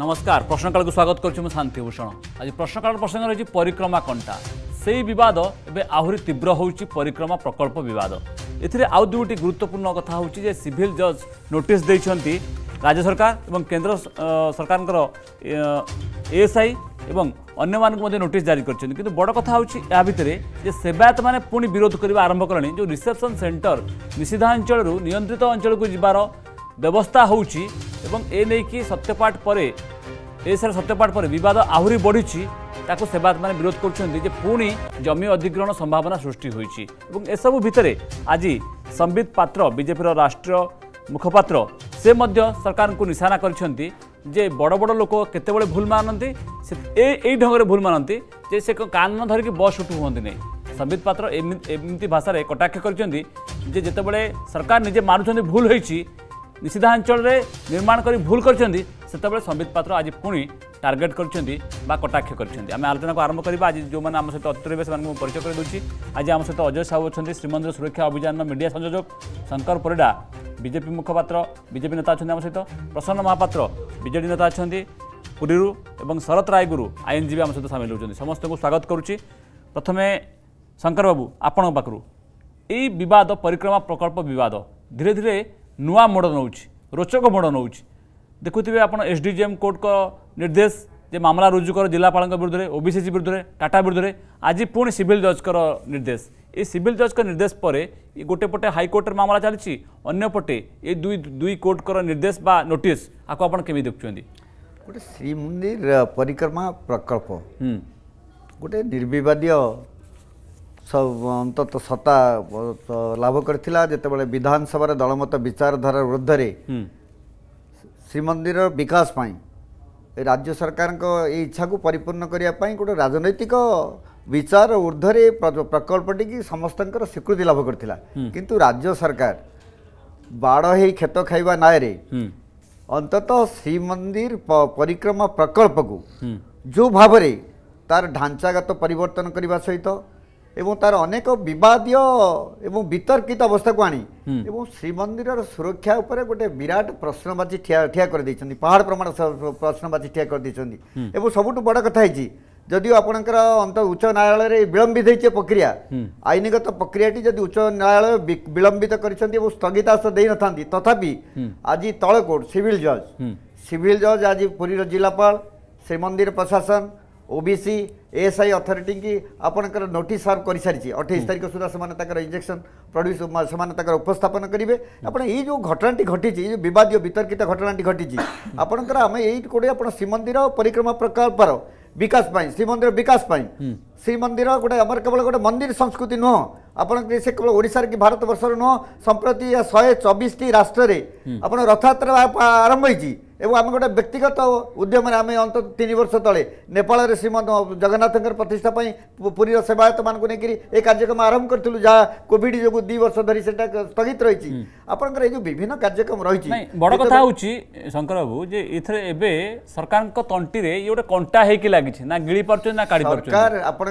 নমস্কার প্রশ্নকালকে স্বাগত করছি শান্তি ভূষণ আজ প্রশ্নকাল প্রসঙ্গ রয়েছে পরিক্রমা কণ্টা সেই বিবাদ এবে আহরি তীব্র হচ্ছে পরিক্রমা প্রকল্প বিবাদ এতে আউ দুটি গুরুত্বপূর্ণ কথা হচ্ছে যে সিভিল জজ নোটিস দিয়েছেন রাজ্য সরকার এবং কেন্দ্র সরকারঙ্কর এএসআই এবং অন্য মানুষ নোটিস জারি করছেন কিন্তু বড় কথা হচ্ছে এর ভিতরে যে সেবায়ত মানে পুঁ বিরোধ করা আরম্ভ কলে যে রিসেপশন সেন্টর নিষিদ্ধাঞ্চল নিয়ন্ত্রিত অঞ্চলক যাবার ବ୍ୟବସ୍ଥା ହେଉଛି ଏବଂ ଏ ନେଇକି ସତ୍ୟପାଠ ପରେ ଏ ସାରା ସତ୍ୟପାଠ ପରେ ବିବାଦ ଆହୁରି ବଢ଼ିଛି ତାକୁ ସେବାୟତମାନେ ବିରୋଧ କରୁଛନ୍ତି ଯେ ପୁଣି ଜମି ଅଧିଗ୍ରହଣ ସମ୍ଭାବନା ସୃଷ୍ଟି ହୋଇଛି ଏବଂ ଏସବୁ ଭିତରେ ଆଜି ସମ୍ବିତ ପାତ୍ର ବିଜେପିର ରାଷ୍ଟ୍ରୀୟ ମୁଖପାତ୍ର ସେ ମଧ୍ୟ ସରକାରଙ୍କୁ ନିଶାନା କରିଛନ୍ତି ଯେ ବଡ଼ ବଡ଼ ଲୋକ କେତେବେଳେ ଭୁଲ ମାନନ୍ତି ସେ ଏଇ ଢଙ୍ଗରେ ଭୁଲ ମାନନ୍ତି ଯେ ସେ କାନ ଧରିକି ବସ୍ ଉଠୁ ହୁଅନ୍ତି ନାହିଁ ସମ୍ବିତ ପାତ୍ର ଏମିତି ଭାଷାରେ କଟାକ୍ଷ କରିଛନ୍ତି ଯେ ଯେତେବେଳେ ସରକାର ନିଜେ ମାନୁଛନ୍ତି ଭୁଲ ହୋଇଛି ନିଷିଦ୍ଧାଞ୍ଚଳରେ ନିର୍ମାଣ କରି ଭୁଲ କରିଛନ୍ତି ସେତେବେଳେ ସମ୍ବିତ ପାତ୍ର ଆଜି ପୁଣି ଟାର୍ଗେଟ୍ କରିଛନ୍ତି ବା କଟାକ୍ଷ କରିଛନ୍ତି ଆମେ ଆଲୋଚନାକୁ ଆରମ୍ଭ କରିବା ଆଜି ଯେଉଁମାନେ ଆମ ସହିତ ଅତ୍ରେବେ ସେମାନଙ୍କୁ ପରିଚୟ କରିଦେଉଛି ଆଜି ଆମ ସହିତ ଅଜୟ ସାହୁ ଅଛନ୍ତି ଶ୍ରୀମନ୍ଦିର ସୁରକ୍ଷା ଅଭିଯାନର ମିଡ଼ିଆ ସଂଯୋଜକ ଶଙ୍କର ପରିଡ଼ା ବିଜେପି ମୁଖପାତ୍ର ବିଜେପି ନେତା ଅଛନ୍ତି ଆମ ସହିତ ପ୍ରସନ୍ନ ମହାପାତ୍ର ବିଜେଡ଼ି ନେତା ଅଛନ୍ତି ପୁରୀରୁ ଏବଂ ଶରତ ରାୟଗୁରୁ ଆଇନଜୀବୀ ଆମ ସହିତ ସାମିଲ ହେଉଛନ୍ତି ସମସ୍ତଙ୍କୁ ସ୍ୱାଗତ କରୁଛି ପ୍ରଥମେ ଶଙ୍କର ବାବୁ ଆପଣଙ୍କ ପାଖରୁ ଏଇ ବିବାଦ ପରିକ୍ରମା ପ୍ରକଳ୍ପ ବିବାଦ ଧୀରେ ଧୀରେ ନୂଆ ମୋଡ଼ ନେଉଛି ରୋଚକ ମୋଡ଼ ନେଉଛି ଦେଖୁଥିବେ ଆପଣ ଏସ୍ ଡି ଜି ଏମ୍ କୋର୍ଟଙ୍କ ନିର୍ଦ୍ଦେଶ ଯେ ମାମଲା ରୁଜୁ କର ଜିଲ୍ଲାପାଳଙ୍କ ବିରୁଦ୍ଧରେ ଓବିସିସି ବିରୁଦ୍ଧରେ ଟାଟା ବିରୁଦ୍ଧରେ ଆଜି ପୁଣି ସିଭିଲ୍ ଜଜ୍ଙ୍କର ନିର୍ଦ୍ଦେଶ এই সিভিল জজক নির্দেশ পরে গোটে পটে হাইকোর্টের মামলা চালছি অন্যপটে এই দুই দুই কোর্টকর নির্দেশ বা নোটিস আকু আপনার কেমি দেখুছেন গোটে শ্রীমন্দির পরিক্রমা প্রকল্প গোটে নির্বিবাদীয় অন্তত সত্তা লাভ করেছিল যেতবে বিধানসভার দলমত বিচারধারা বিরুদ্ধে শ্রীমন্দির বিকাশ পাই রাজ্য সরকারଙ୍କ এই ইচ্ছাକୁ ପରିପୂର୍ଣ୍ଣ କରିବା ପାଇଁ ଗୋଟେ ରାଜନୈତିକ ବିଚାର ଉର୍ଦ୍ଧ୍ୱରେ ପ୍ରକଳ୍ପଟିକି ସମସ୍ତଙ୍କର ସ୍ୱୀକୃତି ଲାଭ କରିଥିଲା କିନ୍ତୁ ରାଜ୍ୟ ସରକାର ବାଡ଼ ହେଇ କ୍ଷେତ ଖାଇବା ନାଁରେ ଅନ୍ତତଃ ଶ୍ରୀମନ୍ଦିର ପରିକ୍ରମା ପ୍ରକଳ୍ପକୁ ଯେଉଁ ଭାବରେ ତାର ଢାଞ୍ଚାଗତ ପରିବର୍ତ୍ତନ କରିବା ସହିତ ଏବଂ ତାର ଅନେକ ବିବାଦୀୟ ଏବଂ ବିତର୍କିତ ଅବସ୍ଥାକୁ ଆଣି ଏବଂ ଶ୍ରୀମନ୍ଦିରର ସୁରକ୍ଷା ଉପରେ ଗୋଟେ ବିରାଟ ପ୍ରଶ୍ନବାଚୀ ଠିଆ ଠିଆ କରିଦେଇଛନ୍ତି ପାହାଡ଼ ପ୍ରମାଣ ପ୍ରଶ୍ନବାଚୀ ଠିଆ କରିଦେଇଛନ୍ତି ଏବଂ ସବୁଠୁ ବଡ଼ କଥା ହେଇଛି ଯଦିଓ ଆପଣଙ୍କର ଅନ୍ତ ଉଚ୍ଚ ନ୍ୟାୟାଳୟରେ ବିଳମ୍ବିତ ହେଇଛି ପ୍ରକ୍ରିୟା ଆଇନଗତ ପ୍ରକ୍ରିୟାଟି ଯଦି ଉଚ୍ଚ ନ୍ୟାୟାଳୟ ବିଳମ୍ବିତ କରିଛନ୍ତି ଏବଂ ସ୍ଥଗିତାଶ ଦେଇନଥାନ୍ତି ତଥାପି ଆଜି ତଳ କୋର୍ଟ ସିଭିଲ ଜଜ୍ ସିଭିଲ ଜଜ୍ ଆଜି ପୁରୀର ଜିଲ୍ଲାପାଳ ଶ୍ରୀମନ୍ଦିର ପ୍ରଶାସନ ओबीसी एएसआई अथॉरिटी की आपणकर नोट सर्व कर सारी अठाईस तारीख सुधा से इंजेक्शन प्रड्यूस से उपस्थापन करेंगे आपड़ ये जो घटनाटी घटी ये बदय वितर्कित घटनाटी घटी आपणकर आम यही गोटे आप श्रीमंदिर परिक्रमा प्रकल्पर विकास श्रीमंदिर विकास श्रीमंदिर गोटे आम केवल गोटे मंदिर संस्कृति नुह ଆପଣ ସେ କେବଳ ଓଡ଼ିଶାରେ କି ଭାରତ ବର୍ଷରେ ନୁହଁ ସମ୍ପ୍ରତି ଶହେ ଚବିଶଟି ରାଷ୍ଟ୍ରରେ ଆପଣ ରଥଯାତ୍ରା ଆରମ୍ଭ ହୋଇଛି এবং আমি গোটা ব্যক্তিগত উদ্যমে আমি অন্তত তিন বর্ষ তলে নেপালের শ্রীমন্ত জগন্নাথঙ্কর প্রতিষ্ঠা পাই পুরীর সেবায়ত মানুষ নেই এই কার্যক্রম আরম্ভ করেছিল যা কোভিড যোগ দুই বর্ষ ধর সেটা স্থগিত রয়েছে আপনার এই যে বিভিন্ন কার্যক্রম রয়েছে বড় কথা হচ্ছে শঙ্কর বাবু যে এথরে এবে সরকার তন্টি গোটে কণ্টা হয়েকি লাগিছে না গিড়ি পারছেন না কাড়ি পারছেন সরকার আপনার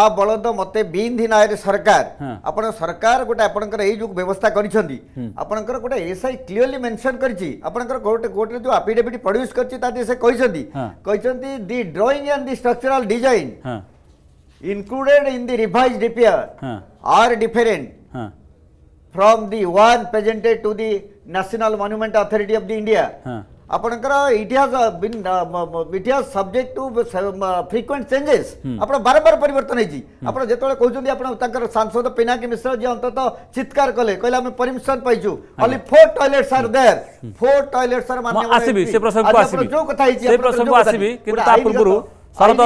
আ বলদ মতে বিন্ধি নায়ের সরকার আপনার সরকার গোটে আপনার এই যে ব্যবস্থা করেছেন আপনার গোটে এসআই ক্লিয়রলি মেনশন করেছি আপনার গোটে গোটে ହାଇକୋର୍ଟରେ ଯେଉଁ ଆଫିଡେଭିଟ୍ ପ୍ରଡ୍ୟୁସ୍ କରିଛି ତା ଦେହରେ ସେ କହିଛନ୍ତି କହିଛନ୍ତି the drawing and the structural design included in the revised DPR are different from the one presented to the National Monument Authority of the India huh. ଆପଣଙ୍କର it has been it has subject to frequent changes ଆପଣ ବାରମ୍ବାର ପରିବର୍ତ୍ତନ ହେଇଛି ଆପଣ ଯେତେବେଳେ କହୁଛନ୍ତି ଆପଣ ତାଙ୍କର ସାଂସଦ ପିନାକୀ ମିଶ୍ର ଯିଏ ଅନ୍ତତଃ ଚିତ୍କାର କଲେ କହିଲେ ଆମେ ପରମିଶନ ପାଇଛୁ only four toilets are there four toilets are ମାନେ ଆସିବି ସେ ପ୍ରସଙ୍ଗକୁ ଆସିବି ଯୋଉ କଥା ହେଇଛି ସେ ପ୍ରସଙ୍ଗକୁ ଆସିବି କିନ୍ତୁ ତା ପୂର୍ବରୁ ଶରତ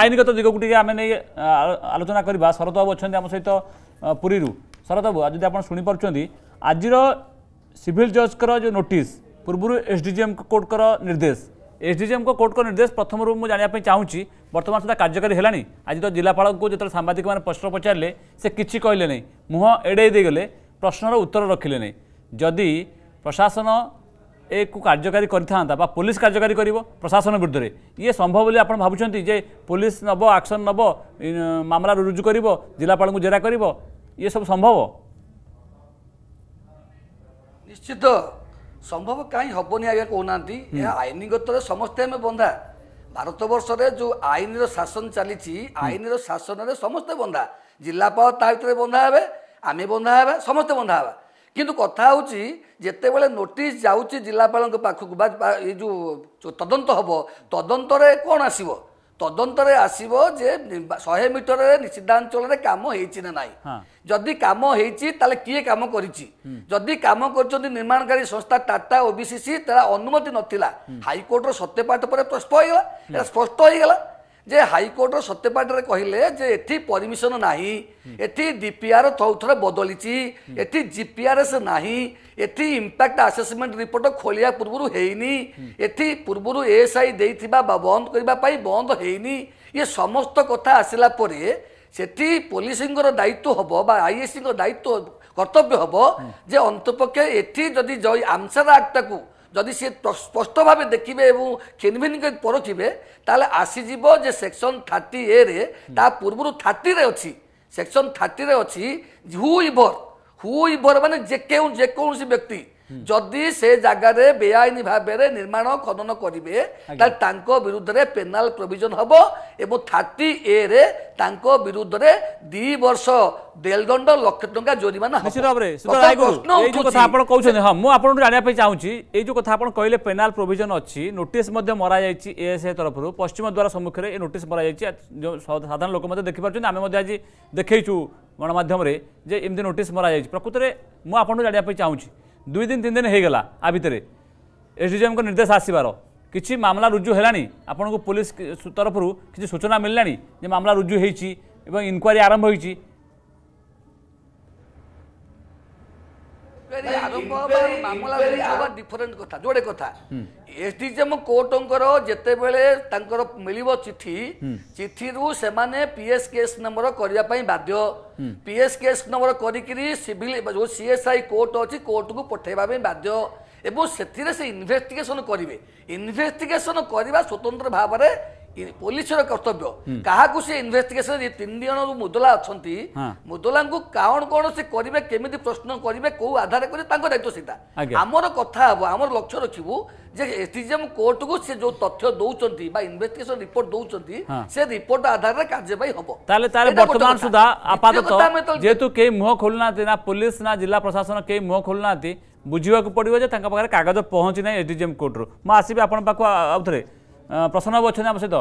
ଆଇନଗତ ଦିଗକୁ ଟିକେ ଆମେ ନେଇ ଆଲୋଚନା କରିବା ଶରତ ବାବୁ ଅଛନ୍ତି ଆମ ସହିତ ପୁରୀରୁ ଶରତ ବାବୁ ଯଦି ଆପଣ ଶୁଣିପାରୁଛନ୍ତି ଆଜିର ସିଭିଲ ଜଜ୍ଙ୍କର ଯେଉଁ ନୋଟିସ୍ ପୂର୍ବରୁ ଏସ୍ ଡି ଜି ଏମ୍ କୋର୍ଟଙ୍କର ନିର୍ଦ୍ଦେଶ ଏସ୍ ଡି ଜି ଏମ୍ଙ୍କ କୋର୍ଟଙ୍କ ନିର୍ଦ୍ଦେଶ ପ୍ରଥମରୁ ମୁଁ ଜାଣିବା ପାଇଁ ଚାହୁଁଛି ବର୍ତ୍ତମାନ ସୁଦ୍ଧା କାର୍ଯ୍ୟକାରୀ ହେଲାଣି ଆଜି ତ ଜିଲ୍ଲାପାଳଙ୍କୁ ଯେତେବେଳେ ସାମ୍ବାଦିକମାନେ ପ୍ରଶ୍ନ ପଚାରିଲେ ସେ କିଛି କହିଲେ ନାହିଁ ମୁହଁ ଏଡ଼େଇ ଦେଇଗଲେ ପ୍ରଶ୍ନର ଉତ୍ତର ରଖିଲେ ନାହିଁ ଯଦି ପ୍ରଶାସନ ଏକୁ କାର୍ଯ୍ୟକାରୀ କରିଥାନ୍ତା ବା ପୋଲିସ କାର୍ଯ୍ୟକାରୀ କରିବ ପ୍ରଶାସନ ବିରୁଦ୍ଧରେ ଇଏ ସମ୍ଭବ ବୋଲି ଆପଣ ଭାବୁଛନ୍ତି ଯେ ପୋଲିସ ନେବ ଆକ୍ସନ୍ ନେବ ମାମଲା ରୁଜୁ କରିବ ଜିଲ୍ଲାପାଳଙ୍କୁ ଜେରା କରିବ ଇଏ ସବୁ ସମ୍ଭବ ନିଶ୍ଚିତ ସମ୍ଭବ କାହିଁ ହେବନି ଆଜ୍ଞା କହୁନାହାନ୍ତି ଏହା ଆଇନଗତରେ ସମସ୍ତେ ଆମେ ବନ୍ଧା ଭାରତବର୍ଷରେ ଯେଉଁ ଆଇନର ଶାସନ ଚାଲିଛି ଆଇନର ଶାସନରେ ସମସ୍ତେ ବନ୍ଧା ଜିଲ୍ଲାପାଳ ତା ଭିତରେ ବନ୍ଧା ହେବେ ଆମେ ବନ୍ଧା ହେବା ସମସ୍ତେ ବନ୍ଧା ହେବା କିନ୍ତୁ କଥା ହେଉଛି ଯେତେବେଳେ ନୋଟିସ୍ ଯାଉଛି ଜିଲ୍ଲାପାଳଙ୍କ ପାଖକୁ ବା ଏ ଯେଉଁ ତଦନ୍ତ ହେବ ତଦନ୍ତରେ କ'ଣ ଆସିବ ତଦନ୍ତରେ ଆସିବ ଯେ ଶହେ ମିଟରରେ ସିଦ୍ଧାଞ୍ଚଳରେ କାମ ହେଇଛି ନା ନାହିଁ ଯଦି କାମ ହେଇଛି ତାହେଲେ କିଏ କାମ କରିଛି ଯଦି କାମ କରିଛନ୍ତି ନିର୍ମାଣକାରୀ ସଂସ୍ଥା ଟାଟା ଓବିସିସି ତାହେଲେ ଅନୁମତି ନଥିଲା ହାଇକୋର୍ଟର ସତ୍ୟପାଠ ପରେ ସ୍ପଷ୍ଟ ହେଇଗଲା ଏଟା ସ୍ପଷ୍ଟ ହେଇଗଲା ଯେ ହାଇକୋର୍ଟର ସତ୍ୟପାଠରେ କହିଲେ ଯେ ଏଠି ପରମିଶନ ନାହିଁ ଏଠି ଡିପିଆର ଥରେ ବଦଳିଛି ଏଠି ଜିପିଆରଏସ୍ ନାହିଁ ଏଠି ଇମ୍ପାକ୍ଟ ଆସେସମେଣ୍ଟ ରିପୋର୍ଟ ଖୋଲିବା ପୂର୍ବରୁ ହେଇନି ଏଠି ପୂର୍ବରୁ ଏଏସ୍ଆଇ ଦେଇଥିବା ବା ବନ୍ଦ କରିବା ପାଇଁ ବନ୍ଦ ହେଇନି ଇଏ ସମସ୍ତ କଥା ଆସିଲା ପରେ ସେଠି ପୋଲିସଙ୍କର ଦାୟିତ୍ୱ ହେବ ବା ଆଇଏସ୍ସିଙ୍କ ଦାୟିତ୍ୱ କର୍ତ୍ତବ୍ୟ ହେବ ଯେ ଅନ୍ତପକ୍ଷେ ଏଠି ଯଦି ଆମସାର ଆକ୍ଟଟାକୁ ଯଦି ସିଏ ସ୍ପଷ୍ଟ ଭାବେ ଦେଖିବେ ଏବଂ କ୍ଷୀଣଭିନ୍ କରି ପରଖିବେ ତାହେଲେ ଆସିଯିବ ଯେ ସେକ୍ସନ୍ ଥାର୍ଟି ଏରେ ତା ପୂର୍ବରୁ ଥାର୍ଟିରେ ଅଛି ସେକ୍ସନ୍ ଥାର୍ଟିରେ ଅଛି ହୁ ଇଭର ହୁ ଇଭର ମାନେ ଯେ କେଉଁ ଯେକୌଣସି ବ୍ୟକ୍ତି ଯଦି ସେ ଜାଗାରେ ବେଆଇନ ଭାବରେ ନିର୍ମାଣ ଖନନ କରିବେ ତାହେଲେ ତାଙ୍କ ବିରୁଦ୍ଧରେ ପେନାଲ ପ୍ରୋଭିଜନ ହେବ ଏବଂ ଥାର୍ଟି ଏ ରେ ତାଙ୍କ ବିରୁଦ୍ଧରେ ଦି ବର୍ଷ ଦେଲଦଣ୍ଡ ଲକ୍ଷ ଟଙ୍କା ଜୋରିମାନା ଆପଣ କହୁଛନ୍ତି ହଁ ମୁଁ ଆପଣଙ୍କୁ ଜାଣିବା ପାଇଁ ଚାହୁଁଛି ଏଇ ଯୋଉ କଥା ଆପଣ କହିଲେ ପେନାଲ ପ୍ରୋଭିଜନ ଅଛି ନୋଟିସ ମଧ୍ୟ ମରାଯାଇଛି ଏଏସ୍ଏ ତରଫରୁ ପଶ୍ଚିମ ଦ୍ୱାରା ସମ୍ମୁଖରେ ଏ ନୋଟିସ ମରାଯାଇଛି ସାଧାରଣ ଲୋକ ମଧ୍ୟ ଦେଖିପାରୁଛନ୍ତି ଆମେ ମଧ୍ୟ ଆଜି ଦେଖେଇଛୁ ଗଣମାଧ୍ୟମରେ ଯେ ଏମିତି ନୋଟିସ୍ ମରାଯାଇଛି ପ୍ରକୃତରେ ମୁଁ ଆପଣଙ୍କୁ ଜାଣିବା ପାଇଁ ଚାହୁଁଛି দুই দিন তিন দিন হয়ে গেল আ ভিতরে এসডিজিএমক নির্দেশ আসবার কিছু মামলা রুজু হল আপনার পুলিশ তরফর কিছু সূচনা মিললানি যে মামলা রুজু হয়েছি এবং ইনকোয়ারি আরম্ভ হয়েছে ଯେତେବେଳେ ତାଙ୍କର ମିଳିବ ଚିଠି ଚିଠିରୁ ସେମାନେ ପିଏସ୍ କେସ୍ ନମ୍ବର କରିବା ପାଇଁ ବାଧ୍ୟ ପିଏସ୍ କେସ୍ ନମ୍ବର କରିକିରି ସିଏସ୍ଆଇ କୋର୍ଟ ଅଛି କୋର୍ଟକୁ ପଠାଇବା ପାଇଁ ବାଧ୍ୟ ଏବଂ ସେଥିରେ ସେ ଇନଭେଷ୍ଟିଗେସନ୍ କରିବେ ଇନଭେଷ୍ଟିଗେସନ୍ କରିବା ସ୍ୱତନ୍ତ୍ର ଭାବରେ ପୋଲିସର କର୍ତ୍ତବ୍ୟ କାହାକୁ ସେ ଇନଭେଷ୍ଟିଗେସନ ତିନି ଜଣ ମୁଦଲା ଅଛନ୍ତି ମୁଦଲାଙ୍କୁ କ'ଣ କ'ଣ ସେ କରିବେ କେମିତି ପ୍ରଶ୍ନ କରିବେ କୋଉ ଆଧାର କରିବେ ତାଙ୍କ ଦାୟିତ୍ୱ ସେଇଟା ଆମର କଥା ହବ ଆମର ଲକ୍ଷ୍ୟ ରଖିବୁ ଯେ ଏସ୍ଡିଜିଏମ୍ କୋର୍ଟକୁ ସେ ଯୋଉ ତଥ୍ୟ ଦଉଛନ୍ତି ବା ଇନଭେଷ୍ଟିଗେସନ ରିପୋର୍ଟ ଦଉଛନ୍ତି ସେ ରିପୋର୍ଟ ଆଧାରରେ କାର୍ଯ୍ୟବାହୀ ହବ ତାହେଲେ ତାହେଲେ ବର୍ତ୍ତମାନ ସୁଦ୍ଧା ଆପାତତଃ ଯେହେତୁ କେହି ମୁହଁ ଖୋଲୁନାହାନ୍ତି ନା ପୋଲିସ ନା ଜିଲ୍ଲା ପ୍ରଶାସନ କେହି ମୁହଁ ଖୋଲୁନାହାନ୍ତି ବୁଝିବାକୁ ପଡ଼ିବ ଯେ ତାଙ୍କ ପାଖରେ କାଗଜ ପହଞ୍ଚି ନାହିଁ ଏସ୍ଡିଜିଏମ୍ କୋର୍ଟରୁ ମୁଁ ଆସିବି ଆପଣଙ୍କ ପାଖକୁ ଆଉ ଥରେ ପ୍ରସନ୍ନ ବାବୁ ଅଛନ୍ତି ଆମ ସହିତ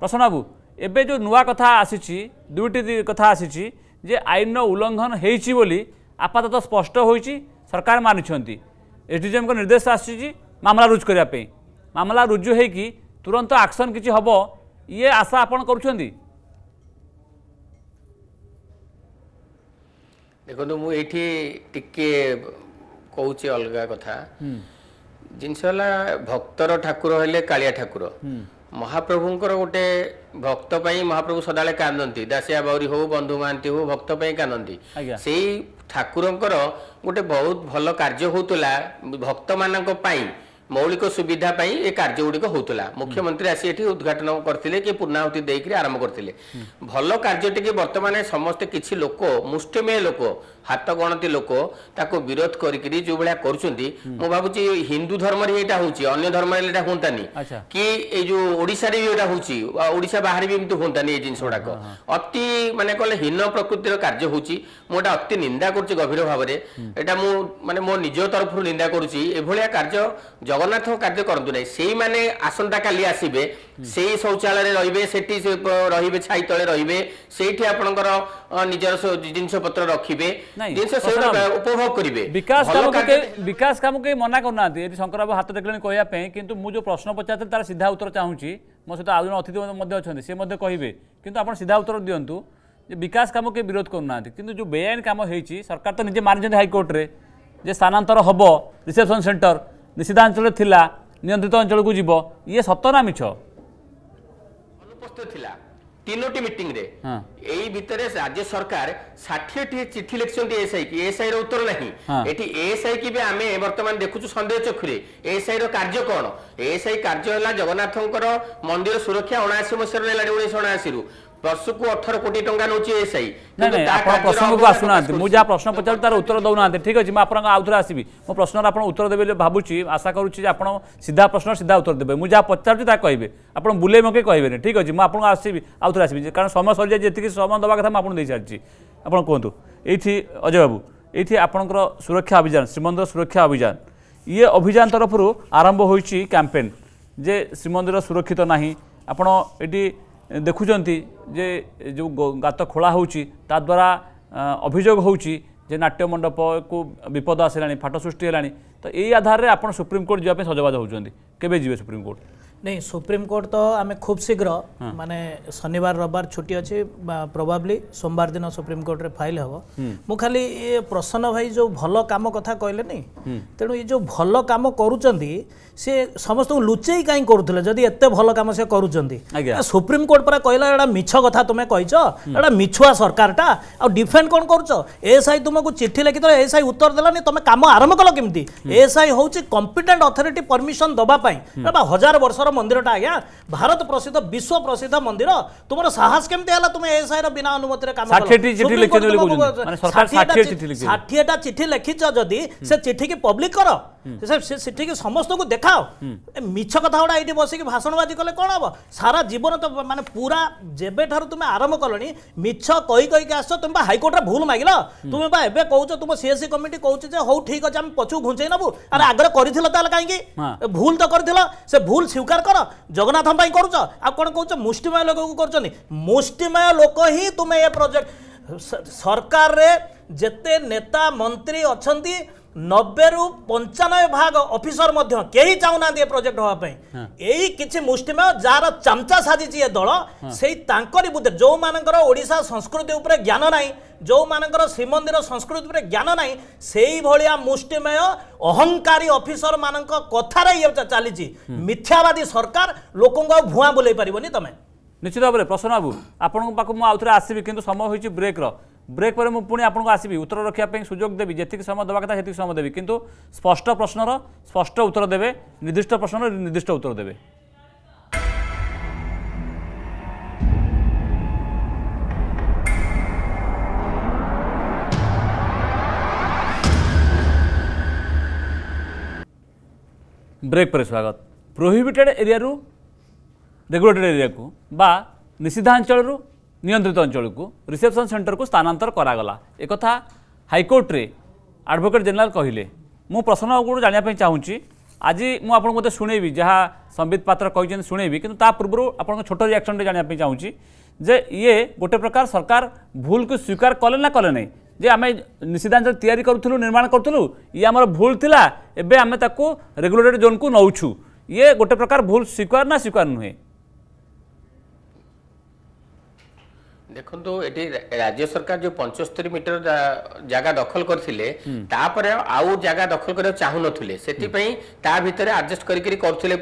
ପ୍ରସନ୍ନ ବାବୁ ଏବେ ଯେଉଁ ନୂଆ କଥା ଆସିଛି ଦୁଇଟି କଥା ଆସିଛି ଯେ ଆଇନର ଉଲ୍ଲଂଘନ ହେଇଛି ବୋଲି ଆପାତତଃ ସ୍ପଷ୍ଟ ହୋଇଛି ସରକାର ମାନିଛନ୍ତି ଏସ୍ଡିଜିଏମ୍ଙ୍କ ନିର୍ଦ୍ଦେଶ ଆସିଛି ମାମଲା ରୁଜୁ କରିବା ପାଇଁ ମାମଲା ରୁଜୁ ହେଇକି ତୁରନ୍ତ ଆକ୍ସନ୍ କିଛି ହେବ ଇଏ ଆଶା ଆପଣ କରୁଛନ୍ତି ଦେଖନ୍ତୁ ମୁଁ ଏଇଠି ଟିକେ କହୁଛି ଅଲଗା କଥା ଜିନିଷ ହେଲା ଭକ୍ତର ଠାକୁର ହେଲେ କାଳିଆ ଠାକୁର ମହାପ୍ରଭୁଙ୍କର ଗୋଟେ ଭକ୍ତ ପାଇଁ ମହାପ୍ରଭୁ ସଦାବେଳେ କାନ୍ଦନ୍ତି ଦାସିଆ ବାଉରୀ ହଉ ବନ୍ଧୁ ମହାନ୍ତି ହଉ ଭକ୍ତ ପାଇଁ କାନ୍ଦନ୍ତି ସେଇ ଠାକୁରଙ୍କର ଗୋଟେ ବହୁତ ଭଲ କାର୍ଯ୍ୟ ହଉଥିଲା ଭକ୍ତମାନଙ୍କ ପାଇଁ ମୌଳିକ ସୁବିଧା ପାଇଁ ଏ କାର୍ଯ୍ୟ ଗୁଡ଼ିକ ହେଉଥିଲା ମୁଖ୍ୟମନ୍ତ୍ରୀ ଆସି ଏଠି ଉଦ୍ଘାଟନ କରିଥିଲେ କି ପୂର୍ଣ୍ଣାହୁତି ଦେଇକରି ଆରମ୍ଭ କରିଥିଲେ ଭଲ କାର୍ଯ୍ୟଟିକି ବର୍ତ୍ତମାନ ସମସ୍ତେ କିଛି ଲୋକ ମୁଷ୍ଟିମେୟ ଲୋକ ହାତ ଗଣତି ଲୋକ ତାକୁ ବିରୋଧ କରିକିରି ଯୋଉଭଳିଆ କରୁଛନ୍ତି ମୁଁ ଭାବୁଛି ହିନ୍ଦୁ ଧର୍ମରେ ଏଇଟା ହଉଛି ଅନ୍ୟ ଧର୍ମରେ ଏଇଟା ହୁଅନ୍ତାନି କି ଏଇ ଯୋଉ ଓଡ଼ିଶାରେ ବି ଏଇଟା ହଉଛି ଓଡ଼ିଶା ବାହାରେ ବି ଏମିତି ହୁଅନ୍ତାନି ଏଇ ଜିନିଷ ଗୁଡାକ ଅତି ମାନେ କହିଲେ ହୀନ ପ୍ରକୃତିର କାର୍ଯ୍ୟ ହଉଛି ମୁଁ ଏଟା ଅତି ନିନ୍ଦା କରୁଛି ଗଭୀର ଭାବରେ ଏଟା ମୁଁ ମାନେ ମୋ ନିଜ ତରଫରୁ ନିନ୍ଦା କରୁଛି ଏଭଳିଆ କାର୍ଯ୍ୟ ଜଗନ୍ନାଥଙ୍କ କାର୍ଯ୍ୟ କରନ୍ତୁ ନାହିଁ ସେଇମାନେ ଆସନ୍ତାକାଲି ଆସିବେ ସେଇ ଶୌଚାଳୟରେ ରହିବେ ସେଠି ରହିବେ ଛାଇ ତଳେ ରହିବେ ସେଇଠି ଆପଣଙ୍କର ନିଜର ଜିନିଷ ପତ୍ର ରଖିବେ ବିକାଶ କାମ କେହି ମନା କରୁନାହାନ୍ତି ଏଠି ଶଙ୍କରବାବୁ ହାତ ଦେଖିଲେଣି କହିବା ପାଇଁ କିନ୍ତୁ ମୁଁ ଯେଉଁ ପ୍ରଶ୍ନ ପଚାରିଥିଲି ତାର ସିଧା ଉତ୍ତର ଚାହୁଁଛି ମୋ ସହିତ ଆଉ ଜଣେ ଅତିଥି ମଧ୍ୟ ଅଛନ୍ତି ସେ ମଧ୍ୟ କହିବେ କିନ୍ତୁ ଆପଣ ସିଧା ଉତ୍ତର ଦିଅନ୍ତୁ ଯେ ବିକାଶ କାମ କେହି ବିରୋଧ କରୁନାହାନ୍ତି କିନ୍ତୁ ଯେଉଁ ବେଆଇନ କାମ ହେଇଛି ସରକାର ତ ନିଜେ ମାନିଛନ୍ତି ହାଇକୋର୍ଟରେ ଯେ ସ୍ଥାନାନ୍ତର ହେବ ରିସେପ୍ସନ୍ ସେଣ୍ଟର ନିଷିଦ୍ଧାଞ୍ଚଳରେ ଥିଲା ନିୟନ୍ତ୍ରିତ ଅଞ୍ଚଳକୁ ଯିବ ଇଏ ସତ ନା ମିଛ ଅନୁପସ୍ଥିତ ଥିଲା ତିନୋଟି ମିଟିଂରେ ଏଇ ଭିତରେ ରାଜ୍ୟ ସରକାର ଷାଠିଏଟି ଚିଠି ଲେଖିଛନ୍ତି ଏଏସ୍ଆଇ କି ଏଏସ୍ଆଇ ର ଉତ୍ତର ନାହିଁ ଏଠି ଏଏସ୍ଆଇ କି ବି ଆମେ ବର୍ତ୍ତମାନ ଦେଖୁଛୁ ସନ୍ଦେହ ଚକ୍ଷୁରେ ଏଏସ୍ଆଇ ର କାର୍ଯ୍ୟ କ'ଣ ଏଏସ୍ଆଇ କାର୍ଯ୍ୟ ହେଲା ଜଗନ୍ନାଥଙ୍କର ମନ୍ଦିର ସୁରକ୍ଷା ଅଣାଅଶୀ ମସିହାରୁ ହେଲାଣି ଉଣେଇଶହ ଅଣାଅଶୀରୁ ବର୍ଷକୁ ଅଠର କୋଟି ଟଙ୍କା ନେଉଛି ଏସ୍ଆଇ ଆପଣ ପ୍ରସଙ୍ଗକୁ ଆସୁନାହାନ୍ତି ମୁଁ ଯାହା ପ୍ରଶ୍ନ ପଚାରୁଛି ତାର ଉତ୍ତର ଦେଉନାହାନ୍ତି ଠିକ୍ ଅଛି ମୁଁ ଆପଣଙ୍କ ଆଉଥରେ ଆସିବି ମୋ ପ୍ରଶ୍ନର ଆପଣ ଉତ୍ତର ଦେବେ ବୋଲି ଭାବୁଛି ଆଶା କରୁଛି ଯେ ଆପଣ ସିଧା ପ୍ରଶ୍ନ ସିଧା ଉତ୍ତର ଦେବେ ମୁଁ ଯାହା ପଚାରୁଛି ତାହା କହିବେ ଆପଣ ବୁଲେଇ ମକେଇ କହିବେନି ଠିକ୍ ଅଛି ମୁଁ ଆପଣଙ୍କୁ ଆସିବି ଆଉଥରେ ଆସିବି କାରଣ ସମୟ ସରିଯାଇଛି ଯେତିକି ସମୟ ଦେବା କଥା ମୁଁ ଆପଣଙ୍କୁ ଦେଇସାରିଛି ଆପଣ କୁହନ୍ତୁ ଏଇଠି ଅଜୟ ବାବୁ ଏଇଠି ଆପଣଙ୍କର ସୁରକ୍ଷା ଅଭିଯାନ ଶ୍ରୀମନ୍ଦିର ସୁରକ୍ଷା ଅଭିଯାନ ଇଏ ଅଭିଯାନ ତରଫରୁ ଆରମ୍ଭ ହୋଇଛି କ୍ୟାମ୍ପେନ୍ ଯେ ଶ୍ରୀମନ୍ଦିର ସୁରକ୍ଷିତ ନାହିଁ ଆପଣ ଏଠି ଦେଖୁଛନ୍ତି ଯେ ଯେଉଁ ଗାତ ଖୋଳା ହେଉଛି ତାଦ୍ୱାରା ଅଭିଯୋଗ ହେଉଛି ଯେ ନାଟ୍ୟମଣ୍ଡପକୁ ବିପଦ ଆସିଲାଣି ଫାଟ ସୃଷ୍ଟି ହେଲାଣି ତ ଏଇ ଆଧାରରେ ଆପଣ ସୁପ୍ରିମକୋର୍ଟ ଯିବା ପାଇଁ ସଜବାଜ ହେଉଛନ୍ତି କେବେ ଯିବେ ସୁପ୍ରିମକୋର୍ଟ ନାଇଁ ସୁପ୍ରିମକୋର୍ଟ ତ ଆମେ ଖୁବ୍ ଶୀଘ୍ର ମାନେ ଶନିବାର ରବିବାର ଛୁଟି ଅଛି ପ୍ରୋବାବ୍ଲି ସୋମବାର ଦିନ ସୁପ୍ରିମକୋର୍ଟରେ ଫାଇଲ୍ ହେବ ମୁଁ ଖାଲି ଏ ପ୍ରସନ୍ନ ଭାଇ ଯେଉଁ ଭଲ କାମ କଥା କହିଲେନି ତେଣୁ ଏ ଯେଉଁ ଭଲ କାମ କରୁଛନ୍ତି ସେ ସମସ୍ତଙ୍କୁ ଲୁଚେଇ କାହିଁ କରୁଥିଲେ ଯଦି ଏତେ ଭଲ କାମ ସେ କରୁଛନ୍ତି ସୁପ୍ରିମକୋର୍ଟ ପରା କହିଲା ଏଇଟା ମିଛ କଥା ତୁମେ କହିଛ ଏଇଟା ମିଛୁଆ ସରକାରଟା ଆଉ ଡିଫେଣ୍ଡ କ'ଣ କରୁଛ ଏଏସ୍ଆଇ ତୁମକୁ ଚିଠି ଲେଖିଦେଲେ ଏଏସ୍ଆଇ ଉତ୍ତର ଦେଲାନି ତୁମେ କାମ ଆରମ୍ଭ କଲ କେମିତି ଏଏସ୍ଆଇ ହେଉଛି କମ୍ପିଟେଣ୍ଟ ଅଥରିଟି ପରମିସନ୍ ଦେବା ପାଇଁ ବା ହଜାର ବର୍ଷର मंदिरटा आज्ञा भारत प्रसिद्ध विश्व प्रसिद्ध मंदिर तुम साहस केमती है तुम एएसआई बिना अनुमति षाठीटा चिठी लिखिच जदि से चिठी की पब्लिक कर चिठी की समस्त को देखाओ मिछ कथा गुड़ा ये बस की भाषणबाजी कले कौन हम सारा जीवन तो मानते पूरा जब तुम आरंभ कल मिछ कही कहीकि आस तुम हाइकोर्टे भूल मागिल तुम एवं कौच तुम सीएससी कमिटी कौच ठीक अच्छे आम घुंचे नबु अरे आगे कर भूल तो कर भूल स्वीकार କର ଜଗନ୍ନାଥଙ୍କ ପାଇଁ କରୁଛ ଆଉ କ'ଣ କହୁଛ ମୁଷ୍ଟିମୟ ଲୋକକୁ କରୁଛନ୍ତି ମୁଷ୍ଟିମୟ ଲୋକ ହିଁ ତୁମେ ଏ ପ୍ରୋଜେକ୍ଟ ସରକାରରେ ଯେତେ ନେତା ମନ୍ତ୍ରୀ ଅଛନ୍ତି नब्बे पंचानबे भाग अफिसर कहीं चाहूना ये प्रोजेक्ट हाँप यही किसी मुस्टिमेय जार चमचा साजिश ये दल से बुद्ध जो मानकर ओडा संस्कृति उपरे ज्ञान ना जो मानकर श्रीमंदिर संस्कृति उपरे ज्ञान ना से भाया मुस्टिमेय अहंकारी अफिसर मान कथार ये चली मिथ्यावादी सरकार लोक भुआ बुले पार नहीं तुम निश्चित भाव में प्रश्न बाबू आपको आउ थे आसबि कि समय होब्रेक्र ବ୍ରେକ୍ ପରେ ମୁଁ ପୁଣି ଆପଣଙ୍କୁ ଆସିବି ଉତ୍ତର ରଖିବା ପାଇଁ ସୁଯୋଗ ଦେବି ଯେତିକି ସମୟ ଦେବା କଥା ସେତିକି ସମୟ ଦେବି କିନ୍ତୁ ସ୍ପଷ୍ଟ ପ୍ରଶ୍ନର ସ୍ପଷ୍ଟ ଉତ୍ତର ଦେବେ ନିର୍ଦ୍ଦିଷ୍ଟ ପ୍ରଶ୍ନର ନିର୍ଦ୍ଦିଷ୍ଟ ଉତ୍ତର ଦେବେ ବ୍ରେକ୍ ପରେ ସ୍ୱାଗତ ପ୍ରୋହିବିଟେଡ୍ ଏରିଆରୁ ରେଗୁଲେଟେଡ୍ ଏରିଆକୁ ବା ନିଷିଦ୍ଧାଞ୍ଚଳରୁ ନିୟନ୍ତ୍ରିତ ଅଞ୍ଚଳକୁ ରିସେପ୍ସନ୍ ସେଣ୍ଟରକୁ ସ୍ଥାନାନ୍ତର କରାଗଲା ଏକଥା ହାଇକୋର୍ଟରେ ଆଡ଼ଭୋକେଟ୍ ଜେନେରାଲ୍ କହିଲେ ମୁଁ ପ୍ରସନ୍ନ ଗୁରୁ ଜାଣିବା ପାଇଁ ଚାହୁଁଛି ଆଜି ମୁଁ ଆପଣଙ୍କୁ ମୋତେ ଶୁଣେଇବି ଯାହା ସମ୍ବିତ ପାତ୍ର କହିଛନ୍ତି ଶୁଣେଇବି କିନ୍ତୁ ତା ପୂର୍ବରୁ ଆପଣଙ୍କ ଛୋଟ ରିଆକ୍ସନ୍ଟେ ଜାଣିବା ପାଇଁ ଚାହୁଁଛି ଯେ ଇଏ ଗୋଟେ ପ୍ରକାର ସରକାର ଭୁଲକୁ ସ୍ୱୀକାର କଲେ ନା କଲେ ନାହିଁ ଯେ ଆମେ ନିଷିଦ୍ଧାଞ୍ଚଳ ତିଆରି କରୁଥିଲୁ ନିର୍ମାଣ କରୁଥିଲୁ ଇଏ ଆମର ଭୁଲ ଥିଲା ଏବେ ଆମେ ତାକୁ ରେଗୁଲେଟେଡ୍ ଜୋନ୍କୁ ନେଉଛୁ ଇଏ ଗୋଟେ ପ୍ରକାର ଭୁଲ ସ୍ୱୀକାର ନା ସ୍ୱୀକାର ନୁହେଁ ଦେଖନ୍ତୁ ଏଠି ରାଜ୍ୟ ସରକାର ଯୋଉ ପଞ୍ଚସ୍ତରୀ ମିଟର ଜାଗା ଦଖଲ କରିଥିଲେ ତାପରେ ଆଉ ଜାଗା ଦଖଲ କରିବାକୁ ଚାହୁଁନଥିଲେ ସେଥିପାଇଁ ତା ଭିତରେ ଆଡଜଷ୍ଟ କରିକି କରୁଥିଲେ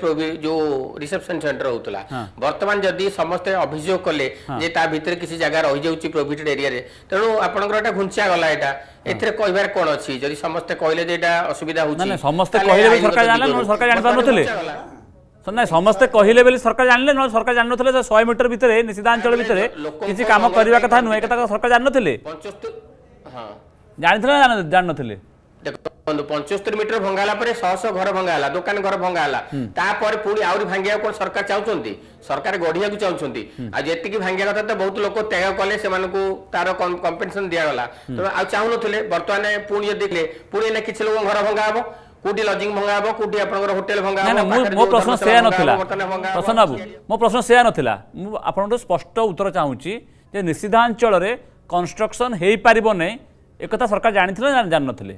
ଯୋଉ ରିସେପସନ ସେଣ୍ଟର ହଉଥିଲା ବର୍ତ୍ତମାନ ଯଦି ସମସ୍ତେ ଅଭିଯୋଗ କଲେ ଯେ ତା ଭିତରେ କିଛି ଜାଗା ରହିଯାଉଛି ପ୍ରୋଭିଟେଡ୍ ଏରିଆରେ ତେଣୁ ଆପଣଙ୍କର ଏଟା ଘୁଞ୍ଚା ଗଲା ଏଟା ଏଥିରେ କହିବାର କଣ ଅଛି ଯଦି ସମସ୍ତେ କହିଲେ ଯେ ଏଟା ଅସୁବିଧା ହଉଛି ସମସ୍ତେ କହିଲେ ସରକାର ଜାଣିପାରୁନଥିଲେ না সমস্তে কহিলে বলে সরকার জানলে নয় সরকার জানুলে যে শহে মিটর ভিতরে নিষিদ্ধাঞ্চল ভিতরে কিছু কাম করা কথা নুহে কথা সরকার জানুলে জানিলে না জানুলে ଦେଖନ୍ତୁ ପଞ୍ଚସ୍ତରୀ ମିଟର ଭଙ୍ଗା ହେଲା ପରେ ଶହ ଶହ ଘର ଭଙ୍ଗା ହେଲା ଦୋକାନ ଘର ଭଙ୍ଗା ହେଲା ତାପରେ ପୁଣି ଆହୁରି ଭାଙ୍ଗିବାକୁ କଣ ସରକାର ଚାହୁଁଛନ୍ତି ସରକାର ଗଢିବାକୁ ଚାହୁଁଛନ୍ତି ଆଉ ଯେତିକି ଭାଙ୍ଗିବା କଥା ତ ବହୁତ ଲୋକ ତ୍ୟାଗ କଲେ ସେମାନଙ୍କୁ ତାର କମ୍ପେନସେସନ ଦିଆଗଲା ତେଣୁ ଆଉ ଚାହୁଁନଥିଲେ ବର୍ତ୍ତମାନ ପୁଣି ଯଦି ଦେଖିଲେ ପୁଣି ଏଇନା କିଛି ଲୋକଙ୍କ ଘର ଭଙ୍ଗା ହବ কোটি লজিং ভঙ্গা হব কোটি আপনার হোটেল ভঙ্গা না মু মো প্রশ্ন সেয়া নথিলা প্রশ্ন বাবু মো প্রশ্ন সেয়া নথিলা মু আপনার স্পষ্ট উত্তর চাহুচি যে নিষিদ্ধাঞ্চলরে কনস্ট্রকশন হই পারিব না একথা সরকার জানিছিল না জানি নথিলে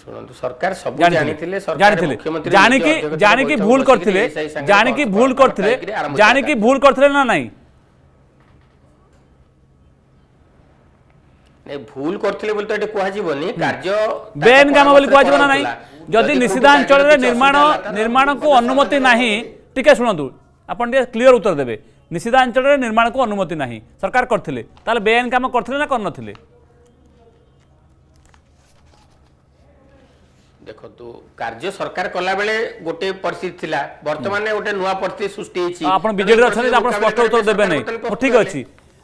শুনন্তু সরকার সব জানিছিলে সরকার মুখ্যমন্ত্রী জানি কি জানি কি ভুল করছিলে জানি কি ভুল করছিলে জানি কি ভুল করছিলে না নাই ভুল করলে বলে তো এটা কুহযবনি কার্য বেন কাম বলে কুহযব না নাই যদি নিষিদ্ধাঞ্চলের নির্মাণ নির্মাণকু অনুমতি নাহি টিকে শুণতু আপন টিকে ক্লিয়ার উত্তর দেবে নিষিদ্ধাঞ্চলের নির্মাণকু অনুমতি নাহি সরকার করলে তাহলে বেআইন কাম করলে না করনলে দেখন্তু কার্য সরকার কলা বেলে গোটে পরিস্থিতি থিলা বর্তমানে গোটে নয়া পরিস্থিতি সৃষ্টি হইছি আপন বিজেডি অছন্তি আপন স্পষ্ট উত্তর দেবে নাই ঠিক আছে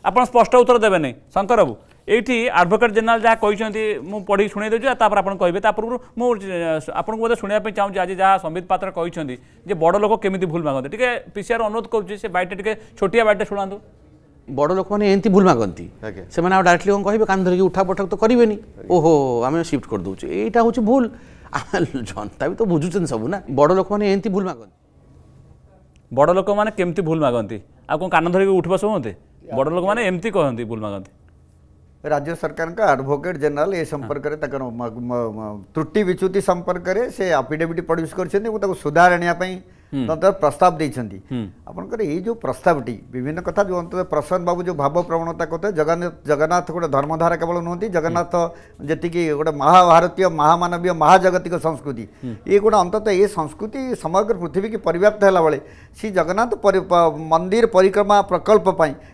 আপন স্পষ্ট উত্তর দেবে নাই শঙ্কর বাবু ଏଇଠି ଆଡ଼ଭୋକେଟ୍ ଜେନେରାଲ୍ ଯାହା କହିଛନ୍ତି ମୁଁ ପଢ଼ିକି ଶୁଣାଇ ଦେଉଛି ତାପରେ ଆପଣ କହିବେ ତା ପୂର୍ବରୁ ମୁଁ ଆପଣଙ୍କୁ ବୋଧେ ଶୁଣିବା ପାଇଁ ଚାହୁଁଛି ଆଜି ଯାହା ସମ୍ବିତ ପାତ୍ର କହିଛନ୍ତି ଯେ ବଡ଼ ଲୋକ କେମିତି ଭୁଲ ମାଗନ୍ତି ଟିକେ ପିସିଆର୍ ଅନୁରୋଧ କରୁଛି ସେ ବାଇଟ୍ଟା ଟିକେ ଛୋଟିଆ ବାଇଟ୍ଟା ଶୁଣାନ୍ତୁ বড় লোকমানে এমতি ভুল মাগতি সে ডাইরেক্টলি কম কে কান ধরি উঠা পঠা তো করবে ওহো আমি সিফট করে দেছু এইটা হচ্ছে ভুল জনতা বি তো বুঝুছেন সবু না বড় মানে এমনি ভুল মাগতি বড় মানে কেমতি ভুল মাগতি আর কান ধরি উঠবা শুনতে বড় মানে এমতি কহতি ভুল মাগতি राज्य सरकार का आडभोकेट जनरल ए संपर्क में त्रुटि विच्युति संपर्क में से आफिडेविट प्रड्यूस कर सुधार आने तंत्र प्रस्ताव दे आपर ये प्रस्तावटी विभिन्न कथा जो अंत प्रशांत बाबू जो भाव प्रवणता कहते जगन्नाथ जगन्नाथ गोटे धर्मधारा केवल नुहति जगन्नाथ जीक गोटे महाभारतीय महामानवीय महाजगतिक संस्कृति ये गोटे अंत ये संस्कृति समग्र पृथ्वी की पर्याप्त है जगन्नाथ मंदिर परिक्रमा प्रकल्प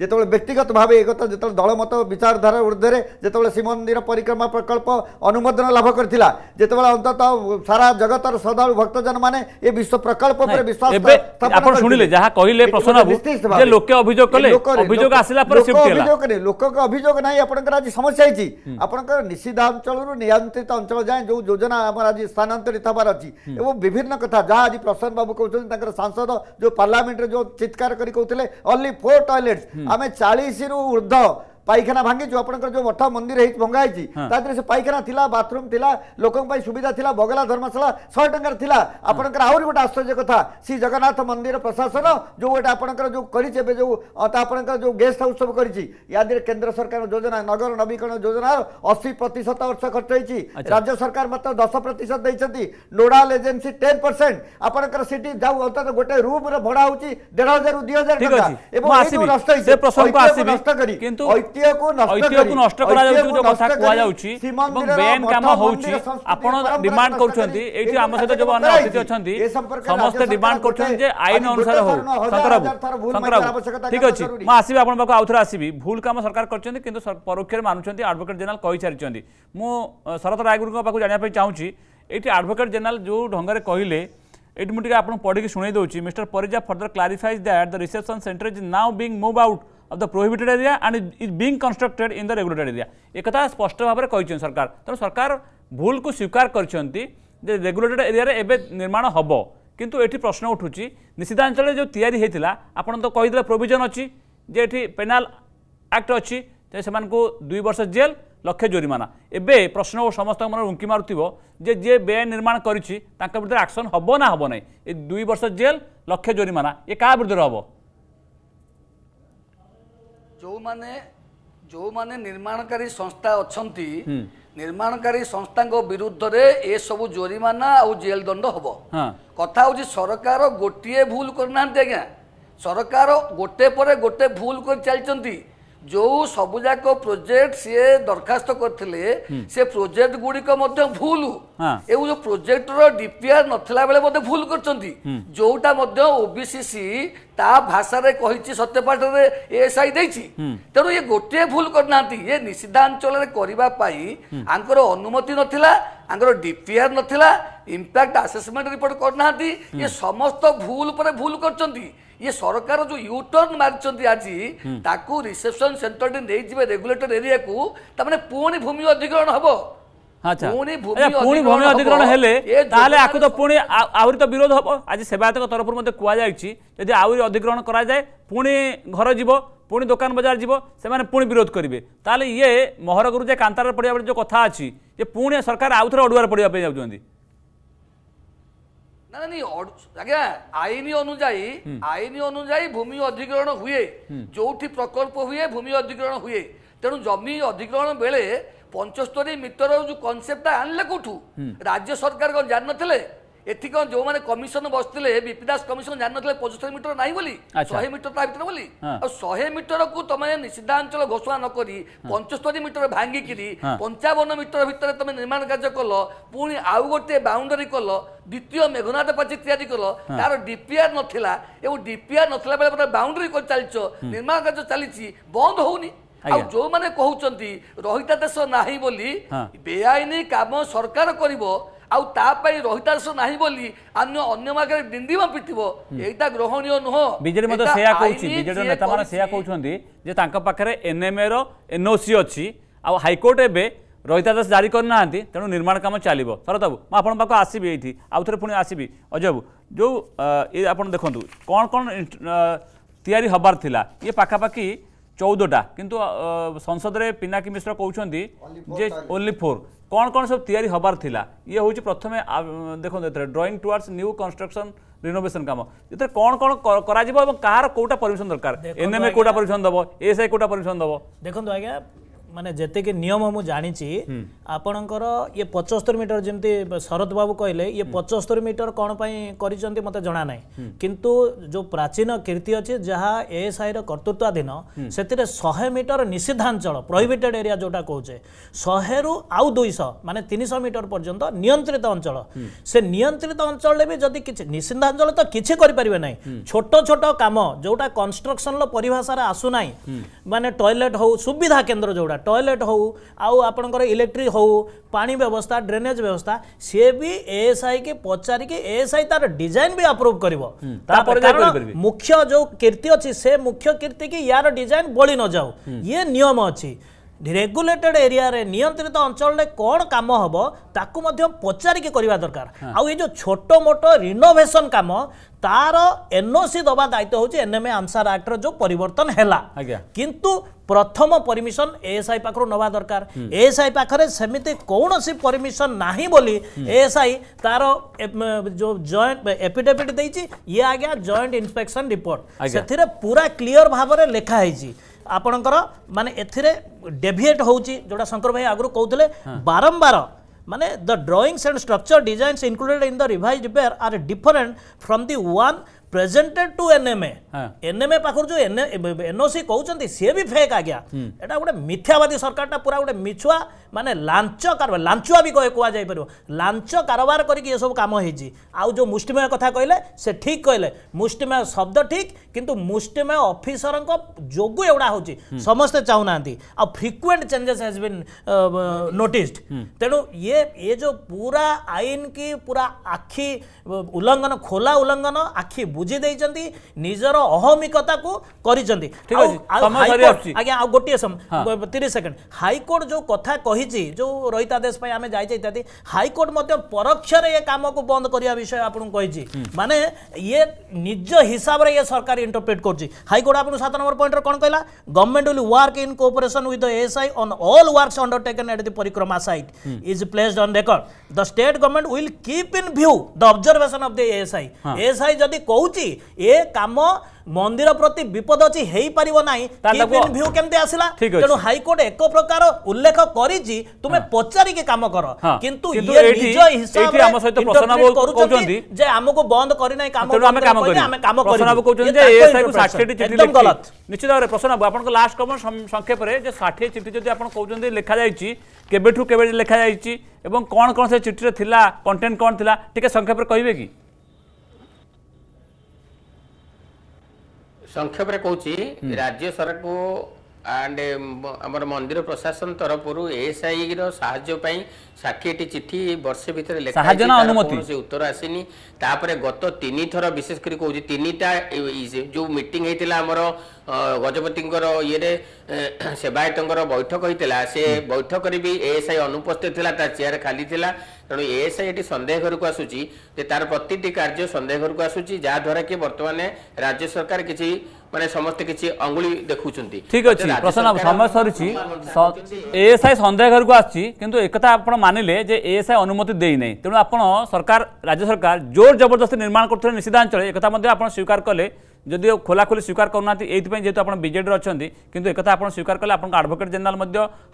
যেতবে ব্যক্তিগত ভাবে একথা যেত দলমত বিচারধারা ঊর্ধ্বে যেতবে শ্রীমন্দির পরিক্রমা প্রকল্প অনুমোদন লাভ করেছিল যেতবে অন্তত সারা জগতর শ্রদ্ধাড়ু ভক্তজন মানে এ বিশ্ব প্রকল্প উপরে হ্যাঁ, বিশ্বাস আপন শুনিলে যাহা কহিলে প্রশ্ন বাবু যে লোকে অভিযোগ কলে অভিযোগ আসিলা পরে সিফট হেলা অভিযোগ নাই লোকক অভিযোগ নাই আপনকৰ আজি সমস্যা হৈছি আপনকৰ নিষিদ্ধাঞ্চলৰু নিয়ন্ত্ৰিত অঞ্চল যায় যোন যোজনা আমাৰ আজি স্থানান্তৰিত হবাৰ অছি এবং বিভিন্ন কথা যাহা আজি প্রসন্ন বাবু কৌছেন তাঙ্কর সাংসদ যে পার্লামেন্টরে যে চিৎকার করে কৌলে অনলি ফোর টয়লেটস आम चालीस रु ऊर्धव পাইখানা ভাঙি যে আপনার যে মঠা মন্দির হয়েছে ভঙ্গা হয়েছে তাদের সে পাইখানা লা বাথরুম লা লোক সুবিধা লা বগলা ধর্মশালা শহে টাকার লা আপনার আহরি গোটে আশ্চর্য কথা শ্রী জগন্নাথ মন্দির প্রশাসন যে গোটে আপনার যে করেছে এবে যে আপনার যে গেস্ট হাউস সব করেছে ইয়াদের কেন্দ্র সরকার যোজনা নগর নবীকরণ যোজনার অশী প্রতিশত অর্থ খরচ হয়েছে রাজ্য সরকার মাত্র দশ প্রতিশত দিয়েছেন নোডাল এজেন্সি টেন পরসেন্ট আপনার সেটি যাও অন্তত গোটে রুম্র ভড়া হচ্ছে দেড় হাজার দুই হাজার টাকা এবং নষ্ট হয়েছে নষ্ট করি ঐতিহ্য ଐତିହ୍ୟକୁ ଐତିହ୍ୟକୁ ନଷ୍ଟ କରାଯାଉଛି ଯୋଉ କଥା କୁହାଯାଉଛି ଏବଂ ବେଆଇନ କାମ ହଉଛି ଆପଣ ଡିମାଣ୍ଡ କରୁଛନ୍ତି ଏଇଠି ଆମ ସହିତ ଯୋଉ ଅନ୍ୟ ଅତିଥି ଅଛନ୍ତି ସମସ୍ତେ ଡିମାଣ୍ଡ କରୁଛନ୍ତି ଯେ ଆଇନ ଅନୁସାରେ ହଉ ଶଙ୍କରବାବୁ ଶଙ୍କରବାବୁ ଠିକ ଅଛି ମୁଁ ଆସିବି ଆପଣଙ୍କ ପାଖକୁ ଆଉଥରେ ଆସିବି ଭୁଲ କାମ ସରକାର କରିଛନ୍ତି କିନ୍ତୁ ପରୋକ୍ଷରେ ମାନୁଛନ୍ତି ଆଡଭୋକେଟ୍ ଜେନେରାଲ କହିସାରିଛନ୍ତି ମୁଁ ଶରତ ରାୟଗୁରୁଙ୍କ ପାଖକୁ ଜାଣିବା ପାଇଁ ଚାହୁଁଛି ଏଇଠି ଆଡଭୋକେଟ୍ ଜେନେରାଲ ଯୋଉ ଢଙ୍ଗରେ କହିଲେ ଏଇଠି ମୁଁ ଟିକେ ଆପଣଙ୍କୁ ପଢ଼ିକି ଶୁଣାଇ ଦେଉଛି mister Parija further clarifies that the reception centre is now being move out of the prohibited area and is being constructed in the regulated area একথা স্পষ্ট ভাবে କହିଛନ୍ତି ସରକାର ତେଣୁ ସରକାର ଭୁଲକୁ ସ୍ୱୀକାର କରିଛନ୍ତି ଯେ ରେଗୁଲେଟେଡ୍ ଏରିଆରେ ଏବେ ନିର୍ମାଣ ହେବ କିନ୍ତୁ ଏଠି ପ୍ରଶ୍ନ ଉଠୁଛି ନିଷିଦ୍ଧାଞ୍ଚଳରେ ଯେଉଁ ତିଆରି ହୋଇଥିଲା ଆପଣ ତ କହିଦେଲେ ପ୍ରୋଭିଜନ୍ ଅଛି ଯେ ଏଠି ପେନାଲ୍ ଆକ୍ଟ ଅଛି ସେମାନଙ୍କୁ ଦୁଇ ବର୍ଷ ଜେଲ୍ ଲକ୍ଷେ ଜୋରିମାନା ଏବେ ପ୍ରଶ୍ନ ସମସ୍ତଙ୍କ ମନରେ ଉଙ୍କି ମାରୁଥିବ ଯେ ଯିଏ ବେଆଇନ ନିର୍ମାଣ କରିଛି ତାଙ୍କ ବିରୁଦ୍ଧରେ ଆକ୍ସନ୍ ହେବ ନା ହେବ ନାହିଁ ଏ ଦୁଇ ବର୍ଷ ଜେଲ୍ ଲକ୍ଷେ ଜୋରିମାନା ଏ କାହା ବିରୁଦ୍ଧରେ ହେବ ଯେଉଁମାନେ ଯେଉଁମାନେ ନିର୍ମାଣକାରୀ ସଂସ୍ଥା ଅଛନ୍ତି ନିର୍ମାଣକାରୀ ସଂସ୍ଥାଙ୍କ ବିରୁଦ୍ଧରେ ଏସବୁ ଜୋରିମାନା ଆଉ ଜେଲ ଦଣ୍ଡ ହେବ କଥା ହେଉଛି ସରକାର ଗୋଟିଏ ଭୁଲ କରୁନାହାନ୍ତି ଆଜ୍ଞା ସରକାର ଗୋଟେ ପରେ ଗୋଟେ ଭୁଲ କରି ଚାଲିଛନ୍ତି ଯେଉଁ ସବୁଯାକ ପ୍ରୋଜେକ୍ଟ ସିଏ ଦରଖାସ୍ତ କରିଥିଲେ ସେ ପ୍ରୋଜେକ୍ଟ ଗୁଡ଼ିକ ମଧ୍ୟ ଭୁଲ ଏବଂ ଯୋଉ ପ୍ରୋଜେକ୍ଟର ଡିପିଆର ନଥିଲା ବେଳେ ମଧ୍ୟ ଭୁଲ କରିଛନ୍ତି ଯୋଉଟା ମଧ୍ୟ ଓବିସିସି ତା ଭାଷାରେ କହିଛି ସତ୍ୟପାଠରେ ଏଏସ୍ଆଇ ଦେଇଛି ତେଣୁ ଇଏ ଗୋଟିଏ ଭୁଲ କରିନାହାନ୍ତି ଇଏ ନିଷିଦ୍ଧାଞ୍ଚଳରେ କରିବା ପାଇଁ ଆଙ୍କର ଅନୁମତି ନଥିଲା ଆଙ୍କର ଡିପିଆର ନଥିଲା ଇମ୍ପାକ୍ଟ ଆସେସମେଣ୍ଟ ରିପୋର୍ଟ କରିନାହାନ୍ତି ଇଏ ସମସ୍ତ ଭୁଲ ଉପରେ ଭୁଲ କରିଛନ୍ତି ଇଏ ସରକାର ଯୋଉ ୟୁଟର୍ନ ମାରିଛନ୍ତି ଆଜି ତାକୁ ରିସେପସନ ସେଣ୍ଟରଟି ନେଇଯିବେ ରେଗୁଲେଟର ଏରିଆକୁ ତାମାନେ ପୁଣି ଭୂମି ଅଧିଗ୍ରହଣ ହବ ପୁଣି ଭୂମି ଅଧିଗ୍ରହଣ ହେଲେ ତାହେଲେ ଆକୁ ତ ପୁଣି ଆହୁରି ତ ବିରୋଧ ହବ ଆଜି ସେବାୟତଙ୍କ ତରଫରୁ ମଧ୍ୟ କୁହାଯାଇଛି ଯଦି ଆହୁରି ଅଧିଗ୍ରହଣ କରାଯାଏ ପୁଣି ଘର ଯିବ ପୁଣି ଦୋକାନ ବଜାର ଯିବ ସେମାନେ ପୁଣି ବିରୋଧ କରିବେ ତାହେଲେ ଇଏ ମହରଗରୁ ଯେ କାନ୍ତାରରେ ପଡ଼ିବା ବେଳେ ଯେଉଁ କଥା ଅଛି ଯେ ପୁଣି ସରକାର ଆଉଥରେ ଅଡ଼ୁଆରେ ପଡ଼ିବା ପାଇଁ ଯାଉଛନ୍ତି না ନାଇଁ ଆଜ୍ଞା ଆଇନ ଅନୁଯାୟୀ ଆଇନ ଅନୁଯାୟୀ ଭୂମି ଅଧିଗ୍ରହଣ ହୁଏ ଯୋଉଠି ପ୍ରକଳ୍ପ ହୁଏ ଭୂମି ଅଧିଗ୍ରହଣ ହୁଏ ତେଣୁ ଜମି ଅଧିଗ୍ରହଣ ବେଳେ ପଞ୍ଚସ୍ତରୀ ମିଟର ଯୋଉ କନସେପ୍ଟଟା ଆଣିଲେ କୋଉଠୁ ରାଜ୍ୟ ସରକାର କଣ ଜାଣିନଥିଲେ এটি কোন যে মানে কমিশন বসলে বিপিদাস কমিশন জানিনলে পঁচস্তরি মিটর নাই বলি আচ্ছা। শহে মিটর তা ভিতরে বলি হ্যাঁ। আর শহে মিটর কু তুমি নিষিদ্ধাঞ্চল ঘোষণা নকি পঞ্চস্তরি মিটর ভাঙ্গিকি পঞ্চাবন মিটর ভিতরে তুমি নির্মাণ কাজ কল পুঁ আউ গোটে বাউন্ডারি কল দ্বিতীয় মেঘনাথ পাচি তৈরি কল তার ডিপিআর নথিলা এবং ডিপিআর নথিলা বেলা পুরো বাউন্ডারি করে চালিছ নির্মাণ কাজ চালিছি বন্ধ হউনি ଆଉ ଯୋଉମାନେ କହୁଛନ୍ତି ରହିତାଦେଶ ନାହିଁ ବୋଲି ବେଆଇନ କାମ ସରକାର କରିବ ଆଉ ତା ପାଇଁ ରହିତାଂଶ ନାହିଁ ବୋଲି ଅନ୍ୟ ଅନ୍ୟ ମାଗରେ ଡିଣ୍ଡିମା ପିଟିବ ଏଇଟା ଗ୍ରହଣୀୟ ନୁହଁ ବିଜେଡି ମଧ୍ୟ ସେୟା କହୁଛି ବିଜେଡିର ନେତାମାନେ ସେୟା କହୁଛନ୍ତି ଯେ ତାଙ୍କ ପାଖରେ ଏନ୍ଏମ୍ଏର ଏନ୍ଓସି ଅଛି ଆଉ ହାଇକୋର୍ଟ ଏବେ ରହିତାଦେଶ ଜାରି କରିନାହାନ୍ତି ତେଣୁ ନିର୍ମାଣ କାମ ଚାଲିବ ଶରତ ବାବୁ ମୁଁ ଆପଣଙ୍କ ପାଖକୁ ଆସିବି ଏଇଠି ଆଉ ଥରେ ପୁଣି ଆସିବି ଅଜୟ ବାବୁ ଯେଉଁ ଆପଣ ଦେଖନ୍ତୁ କ'ଣ କ'ଣ ତିଆରି ହେବାର ଥିଲା ଇଏ ପାଖାପାଖି চৌদটা কিন্তু সংসদরে পিনাকি মিশ্র কৌন যে ওনলি ফোর কোণ কোণ সব তৈরি হবার লা ইয়ে হচ্ছে প্রথমে দেখুন এতে drawing towards new construction renovation কাম এতে কোণ কোণ করা এবং কাহার কোটা পরমিশন দরকার এনএমএ কোটা পরমিশন দেব এএসআই কোটা পরমিশন দেব দেখুন আজ্ঞা ମାନେ ଯେତିକି ନିୟମ ମୁଁ ଜାଣିଛି ଆପଣଙ୍କର ଇଏ ପଚସ୍ତରୀ ମିଟର ଯେମିତି ଶରଦ ବାବୁ କହିଲେ ଇଏ ପଚସ୍ତରୀ ମିଟର କ'ଣ ପାଇଁ କରିଛନ୍ତି ମୋତେ ଜଣା ନାହିଁ କିନ୍ତୁ ଯେଉଁ ପ୍ରାଚୀନ କୀର୍ତ୍ତି ଅଛି ଯାହା ଏଏସ୍ଆଇର କର୍ତ୍ତୃତ୍ୱାଧୀନ ସେଥିରେ ଶହେ ମିଟର ନିଷିଦ୍ଧାଞ୍ଚଳ ପ୍ରୋହିବିଟେଡ୍ ଏରିଆ ଯେଉଁଟା କହୁଛେ ଶହେରୁ ଆଉ ଦୁଇଶହ ମାନେ ତିନିଶହ ମିଟର ପର୍ଯ୍ୟନ୍ତ ନିୟନ୍ତ୍ରିତ ଅଞ୍ଚଳ ସେ ନିୟନ୍ତ୍ରିତ ଅଞ୍ଚଳରେ ବି ଯଦି କିଛି ନିଷିଦ୍ଧାଞ୍ଚଳ ତ କିଛି କରିପାରିବେ ନାହିଁ ଛୋଟ ଛୋଟ କାମ ଯେଉଁଟା କନଷ୍ଟ୍ରକ୍ସନର ପରିଭାଷାରେ ଆସୁନାହିଁ ମାନେ ଟଏଲେଟ୍ ହଉ ସୁବିଧା କେନ୍ଦ୍ର ଯେଉଁଟା ଟଏଲେଟ୍ ହେଉ ଆଉ ଆପଣଙ୍କର ଇଲେକ୍ଟ୍ରିକ୍ ହେଉ ପାଣି ବ୍ୟବସ୍ଥା ଡ୍ରେନେଜ୍ ବ୍ୟବସ୍ଥା ସିଏ ବି ଏଏସ୍ଆଇ କି ପଚାରିକି ଏଏସ୍ଆଇ ତାର ଡିଜାଇନ୍ ବି ଆପ୍ରୁଭ୍ କରିବ ତାପରେ ମୁଖ୍ୟ ଯେଉଁ କୀର୍ତ୍ତି ଅଛି ସେ ମୁଖ୍ୟ କୀର୍ତ୍ତିକି ୟାର ଡିଜାଇନ୍ ବଳି ନଯାଉ ଇଏ ନିୟମ ଅଛି ରେଗୁଲେଟେଡ୍ ଏରିଆରେ ନିୟନ୍ତ୍ରିତ ଅଞ୍ଚଳରେ କ'ଣ କାମ ହେବ ତାକୁ ମଧ୍ୟ ପଚାରିକି କରିବା ଦରକାର ଆଉ ଏ ଯେଉଁ ଛୋଟ ମୋଟ ରିନୋଭେସନ୍ କାମ ତାର ଏନ୍ଓସି ଦେବା ଦାୟିତ୍ୱ ହେଉଛି ଏନ୍ଏମ୍ଏ ଆମସାର ଆକ୍ଟର ଯେଉଁ ପରିବର୍ତ୍ତନ ହେଲା କିନ୍ତୁ ପ୍ରଥମ ପରମିଶନ ଏଏସ୍ଆଇ ପାଖରୁ ନେବା ଦରକାର ଏଏସ୍ଆଇ ପାଖରେ ସେମିତି କୌଣସି ପରମିଶନ ନାହିଁ ବୋଲି ଏଏସ୍ଆଇ ତାର ଯେଉଁ ଜଏଣ୍ଟ ଏଫିଡେଭିଟ୍ ଦେଇଛି ଇଏ ଆଜ୍ଞା ଜଏଣ୍ଟ ଇନ୍ସପେକ୍ସନ ରିପୋର୍ଟ ସେଥିରେ ପୁରା କ୍ଲିଅର ଭାବରେ ଲେଖା ହେଇଛି ଆପଣଙ୍କର ମାନେ ଏଥିରେ ଡେଭିଏଟ୍ ହେଉଛି ଯେଉଁଟା ଶଙ୍କର ଭାଇ ଆଗରୁ କହୁଥିଲେ ବାରମ୍ବାର ମାନେ the drawings and structure designs included in the revised bear are different from the one presented to NMA NMA ପାଖରୁ ଯେଉଁ ଏନ୍ଓସି କହୁଛନ୍ତି ସିଏ ବି ଫେକ୍ ଆଜ୍ଞା ଏଇଟା ଗୋଟେ ମିଥ୍ୟାବାଦୀ ସରକାରଟା ପୁରା ଗୋଟେ ମିଛୁଆ ମାନେ ଲାଞ୍ଚ କାରବାର ଲାଞ୍ଚୁଆ ବି କୁହାଯାଇପାରିବ ଲାଞ୍ଚ କାରବାର କରିକି ଏସବୁ କାମ ହେଇଛି ଆଉ ଯେଉଁ ମୁଷ୍ଟିମେୟ କଥା କହିଲେ ସେ ଠିକ୍ କହିଲେ ମୁଷ୍ଟିମେୟ ଶବ୍ଦ ଠିକ୍ କିନ୍ତୁ ମୁଷ୍ଟିମେୟ ଅଫିସରଙ୍କ ଯୋଗୁଁ ଏଗୁଡ଼ା ହେଉଛି ସମସ୍ତେ ଚାହୁଁନାହାନ୍ତି ଆଉ frequent changes has been noticed ତେଣୁ ଇଏ ଏ ଯେଉଁ ପୁରା ଆଇନ କି ପୁରା ଆଖି ଉଲ୍ଲଙ୍ଘନ ଖୋଲା ଉଲ୍ଲଙ୍ଘନ ଆଖି ବୁଝି ଦେଇଛନ୍ତି ନିଜର ଅହମିକତାକୁ କରିଛନ୍ତି ଠିକ ଅଛି ଆଜ୍ଞା ଆଉ ଗୋଟିଏ ସମୟ ତିରିଶ ସେକେଣ୍ଡ ହାଇକୋର୍ଟ ଯେଉଁ କଥା କହିଛି ଯେଉଁ ରହିତାଦେଶ ପାଇଁ ଆମେ ଯାଇଛେ ଇତ୍ୟାଦି ହାଇକୋର୍ଟ ମଧ୍ୟ ପରୋକ୍ଷରେ ଏ କାମକୁ ବନ୍ଦ କରିବା ବିଷୟ ଆପଣଙ୍କୁ କହିଛି ମାନେ ଇଏ ନିଜ ହିସାବରେ ଇଏ ସରକାର ଇଣ୍ଟରପ୍ରିଟ୍ କରୁଛି ହାଇକୋର୍ଟ ଆପଣଙ୍କୁ ସାତ ନମ୍ବର ପଏଣ୍ଟରେ କ'ଣ କହିଲା government will work in cooperation with the ASI on all works undertaken at the Parikrama site is placed on record the state government will keep in view the observation of the ASI ASI ଯଦି କହୁଛି ହେଉଛି ଏ କାମ ମନ୍ଦିର ପ୍ରତି ବିପଦ ଅଛି ହେଇପାରିବ ନାହିଁ ଭ୍ୟୁ କେମିତି ଆସିଲା ତେଣୁ ହାଇକୋର୍ଟ ଏକ ପ୍ରକାର ଉଲ୍ଲେଖ କରିଛି ତୁମେ ପଚାରିକି କାମ କର କିନ୍ତୁ ଯେ ଆମକୁ ବନ୍ଦ କରିନାହିଁ କାମ ଆମେ କାମ ଗଲତ ନିଶ୍ଚିତ ଭାବରେ ପ୍ରଶ୍ନ ଆପଣଙ୍କ ଲାଷ୍ଟ କମ ସଂକ୍ଷେପରେ ଯେ ଷାଠିଏ ଚିଠି ଯଦି ଆପଣ କହୁଛନ୍ତି ଲେଖାଯାଇଛି କେବେଠୁ କେବେ ଲେଖାଯାଇଛି ଏବଂ କ'ଣ କ'ଣ ସେ ଚିଠିରେ ଥିଲା କଣ୍ଟେଣ୍ଟ କ'ଣ ଥିଲା ଟିକେ ସଂକ୍ଷେପରେ କହିବେ କି ସଂକ୍ଷେପରେ କହୁଛି ରାଜ୍ୟ ସରକାର ଆଣ୍ଡ ଆମର ମନ୍ଦିର ପ୍ରଶାସନ ତରଫରୁ ଏଏସ୍ଆଇର ସାହାଯ୍ୟ ପାଇଁ ଷାଠିଏଟି ଚିଠି ବର୍ଷେ ଭିତରେ ଲେଖାଯାଇଛି ଉତ୍ତର ଆସିନି ତାପରେ ଗତ ତିନିଥର ବିଶେଷ କରି କହୁଛି ତିନିଟା ଯୋଉ ମିଟିଂ ହେଇଥିଲା ଆମର ଗଜପତିଙ୍କର ଇଏରେ ସେବାୟତଙ୍କର ବୈଠକ ହେଇଥିଲା ସେ ବୈଠକରେ ବି ଏଏସ୍ଆଇ ଅନୁପସ୍ଥିତ ଥିଲା ତା ଚେୟାର ଖାଲି ଥିଲା ତେଣୁ ଏଏସ୍ଆଇ ଏଠି ସନ୍ଦେହ ଘରକୁ ଆସୁଛି ଯେ ତାର ପ୍ରତିଟି କାର୍ଯ୍ୟ ସନ୍ଦେହ ଘରକୁ ଆସୁଛି ଯାହାଦ୍ୱାରା କି ବର୍ତ୍ତମାନ ରାଜ୍ୟ ସରକାର କିଛି ମାନେ ସମସ୍ତେ କିଛି ଅଙ୍ଗୁଳି ଦେଖୁଛନ୍ତି ଠିକ ଅଛି ପ୍ରସନ୍ନ ସମୟ ସରିଛି ଏଏସ୍ଆଇ ସନ୍ଦେହ ଘରକୁ ଆସିଛି କିନ୍ତୁ ଏକଥା ଆପଣ ମାନିଲେ ଯେ ଏଏସ୍ଆଇ ଅନୁମତି ଦେଇନାହିଁ ତେଣୁ ଆପଣ ସରକାର ରାଜ୍ୟ ସରକାର ଜୋର ଜବରଦସ୍ତି ନିର୍ମାଣ କରୁଥିଲେ ନିଷିଦ୍ଧାଞ୍ଚଳରେ ଏକଥା ମଧ୍ୟ ଆପଣ ସ୍ୱୀକାର କଲେ যদিও খোলাখোলি স্বীকার করু না এইপাই যেহেতু আপনার বিজেডি অনেক কিন্তু একথা আপনার স্বীকার কলে আপনার আডভোকেট জেনেল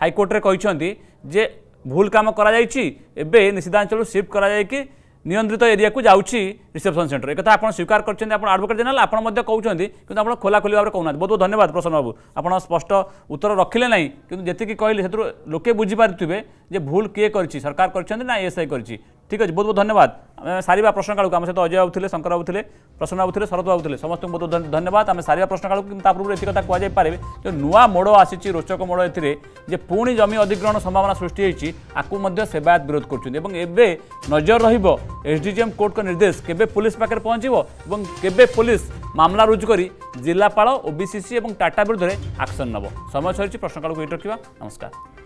হাইকোর্টে কিন্তু যে ଭୁଲ କାମ କରାଯାଇଛି ଏବେ ନିଷିଦ୍ଧାଞ୍ଚଳରୁ ସିଫ୍ଟ କରାଯାଇକି ନିୟନ୍ତ୍ରିତ ଏରିଆକୁ ଯାଉଛି ରିସେପସନ୍ ସେଣ୍ଟର ଏକଥା ଆପଣ ସ୍ୱୀକାର କରିଛନ୍ତି ଆପଣ ଆଡ଼ଭୋକେଟ୍ ଜେନେରାଲ୍ ଆପଣ ମଧ୍ୟ କହୁଛନ୍ତି କିନ୍ତୁ ଆପଣ ଖୋଲାଖୋଲି ଭାବରେ କହୁନାହାନ୍ତି ବହୁତ ବହୁତ ଧନ୍ୟବାଦ ପ୍ରସନ୍ନ ବାବୁ ଆପଣ ସ୍ପଷ୍ଟ ଉତ୍ତର ରଖିଲେ ନାହିଁ କିନ୍ତୁ ଯେତିକି କହିଲେ ସେଥିରୁ ଲୋକେ ବୁଝିପାରୁଥିବେ ଯେ ଭୁଲ କିଏ କରିଛି ସରକାର କରିଛନ୍ତି ନା ଏଏସ୍ଆଇ କରିଛି ঠিক আছে বহুত বহুত ধন্যবাদ সারা প্রশ্নকালকে আমার সহ অজয় বাবু লে শঙ্কর বাবু লে প্রসন্ন বাবু লে শরদ বাবু লে সমস্ত বহুত ধন্যবাদ আমি সারা প্রশ্নকালকে তা পূর্ব এটি কথা কুযাই পারে যে নূয় মোড় আসিছি রোচক মোড় এতে যে পুঁ জমি অধিগ্রহণ সম্ভাবনা সৃষ্টি হয়েছে আকু সেবায়ত বিরোধ করছেন এবং এবে নজর রহব এসডিজিএম কোর্টক নির্দেশ কেবে পুলিশ পাখে পৌঁছব এবং কেবে পুলিশ মামলা রুজু করে জেলাপাল ওবিসিসি এবং টাটা বিরুদ্ধে আকশন নেব সময় সরিছে প্রশ্নকালকে এটি রক্ষা নমস্কার